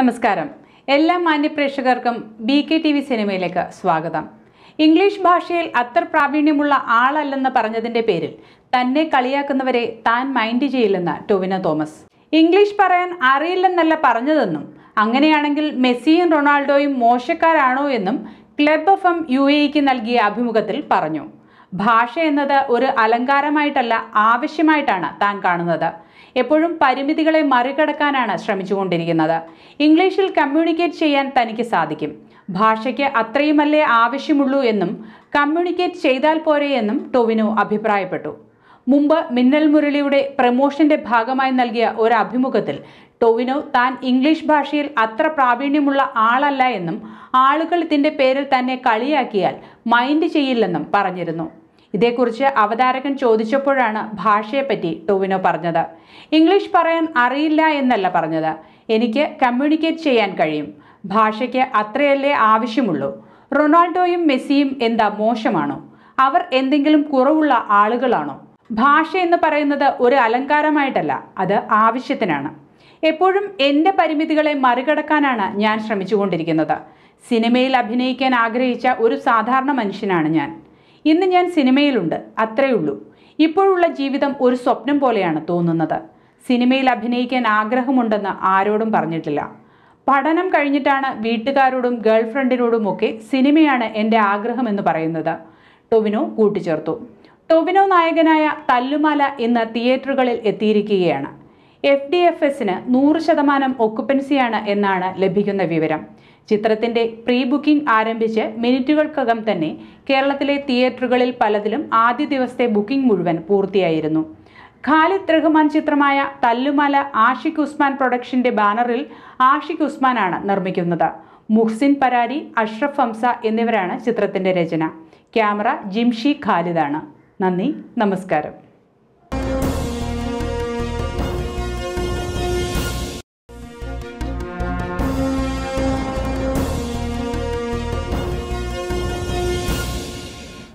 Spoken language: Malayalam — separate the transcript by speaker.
Speaker 1: നമസ്കാരം എല്ലാ മാന്യപ്രേക്ഷകർക്കും ബി കെ ടി വി സിനിമയിലേക്ക് സ്വാഗതം ഇംഗ്ലീഷ് ഭാഷയിൽ അത്ര പ്രാവീണ്യമുള്ള ആളല്ലെന്ന് പറഞ്ഞതിന്റെ പേരിൽ തന്നെ കളിയാക്കുന്നവരെ താൻ മൈൻഡ് ചെയ്യില്ലെന്ന് ടൊവിന തോമസ് ഇംഗ്ലീഷ് പറയാൻ അറിയില്ലെന്നല്ല പറഞ്ഞതെന്നും അങ്ങനെയാണെങ്കിൽ മെസ്സിയും റൊണാൾഡോയും മോശക്കാരാണോ എന്നും ക്ലബ് എഫ് എം യു എക്ക് നൽകിയ അഭിമുഖത്തിൽ പറഞ്ഞു ഭാഷ എന്നത് ഒരു അലങ്കാരമായിട്ടല്ല ആവശ്യമായിട്ടാണ് താൻ കാണുന്നത് എപ്പോഴും പരിമിതികളെ മറികടക്കാനാണ് ശ്രമിച്ചുകൊണ്ടിരിക്കുന്നത് ഇംഗ്ലീഷിൽ കമ്മ്യൂണിക്കേറ്റ് ചെയ്യാൻ തനിക്ക് സാധിക്കും ഭാഷയ്ക്ക് അത്രയുമല്ലേ ആവശ്യമുള്ളൂ എന്നും കമ്മ്യൂണിക്കേറ്റ് ചെയ്താൽ പോരെ എന്നും ടൊവിനോ അഭിപ്രായപ്പെട്ടു മുമ്പ് മിന്നൽ മുരളിയുടെ പ്രമോഷന്റെ ഭാഗമായി നൽകിയ ഒരു അഭിമുഖത്തിൽ ടോവിനോ താൻ ഇംഗ്ലീഷ് ഭാഷയിൽ അത്ര പ്രാവീണ്യമുള്ള ആളല്ല എന്നും ആളുകൾ ഇതിൻ്റെ പേരിൽ തന്നെ കളിയാക്കിയാൽ മൈൻഡ് ചെയ്യില്ലെന്നും പറഞ്ഞിരുന്നു ഇതേക്കുറിച്ച് അവതാരകൻ ചോദിച്ചപ്പോഴാണ് ഭാഷയെപ്പറ്റി ടൊവിനോ പറഞ്ഞത് ഇംഗ്ലീഷ് പറയാൻ അറിയില്ല എന്നല്ല പറഞ്ഞത് എനിക്ക് കമ്മ്യൂണിക്കേറ്റ് ചെയ്യാൻ കഴിയും ഭാഷയ്ക്ക് അത്രയല്ലേ ആവശ്യമുള്ളൂ റൊണാൾഡോയും മെസ്സിയും എന്താ മോശമാണോ അവർ എന്തെങ്കിലും കുറവുള്ള ആളുകളാണോ ഭാഷ എന്ന് പറയുന്നത് ഒരു അലങ്കാരമായിട്ടല്ല അത് ആവശ്യത്തിനാണ് എപ്പോഴും എൻ്റെ പരിമിതികളെ മറികടക്കാനാണ് ഞാൻ ശ്രമിച്ചുകൊണ്ടിരിക്കുന്നത് സിനിമയിൽ അഭിനയിക്കാൻ ആഗ്രഹിച്ച ഒരു സാധാരണ മനുഷ്യനാണ് ഞാൻ ഇന്ന് ഞാൻ സിനിമയിലുണ്ട് ഉള്ളൂ ഇപ്പോഴുള്ള ജീവിതം ഒരു സ്വപ്നം പോലെയാണ് തോന്നുന്നത് സിനിമയിൽ അഭിനയിക്കാൻ ആഗ്രഹമുണ്ടെന്ന് ആരോടും പറഞ്ഞിട്ടില്ല പഠനം കഴിഞ്ഞിട്ടാണ് വീട്ടുകാരോടും ഗേൾഫ്രണ്ടിനോടും ഒക്കെ സിനിമയാണ് എൻ്റെ ആഗ്രഹമെന്ന് പറയുന്നത് ടൊവിനോ കൂട്ടിച്ചേർത്തു ടൊവിനോ നായകനായ തല്ലുമാല ഇന്ന് തിയേറ്ററുകളിൽ എത്തിയിരിക്കുകയാണ് എഫ് ഡി എഫ് എസിന് നൂറ് ശതമാനം ഒക്കുപ്പൻസിയാണ് എന്നാണ് ലഭിക്കുന്ന വിവരം ചിത്രത്തിന്റെ പ്രീ ബുക്കിംഗ് ആരംഭിച്ച് മിനിറ്റുകൾക്കകം തന്നെ കേരളത്തിലെ തിയേറ്ററുകളിൽ പലതിലും ആദ്യ ദിവസത്തെ ബുക്കിംഗ് മുഴുവൻ പൂർത്തിയായിരുന്നു ഖാലിദ് റഹ്മാൻ ചിത്രമായ തല്ലുമല ആഷിഖ് ഉസ്മാൻ പ്രൊഡക്ഷന്റെ ബാനറിൽ ആഷിഖ് ഉസ്മാനാണ് നിർമ്മിക്കുന്നത് മുഹ്സിൻ പരാരി അഷ്റഫ് ഹംസ എന്നിവരാണ് ചിത്രത്തിന്റെ രചന ക്യാമറ ജിംഷി ഖാലിദാണ് നന്ദി നമസ്കാരം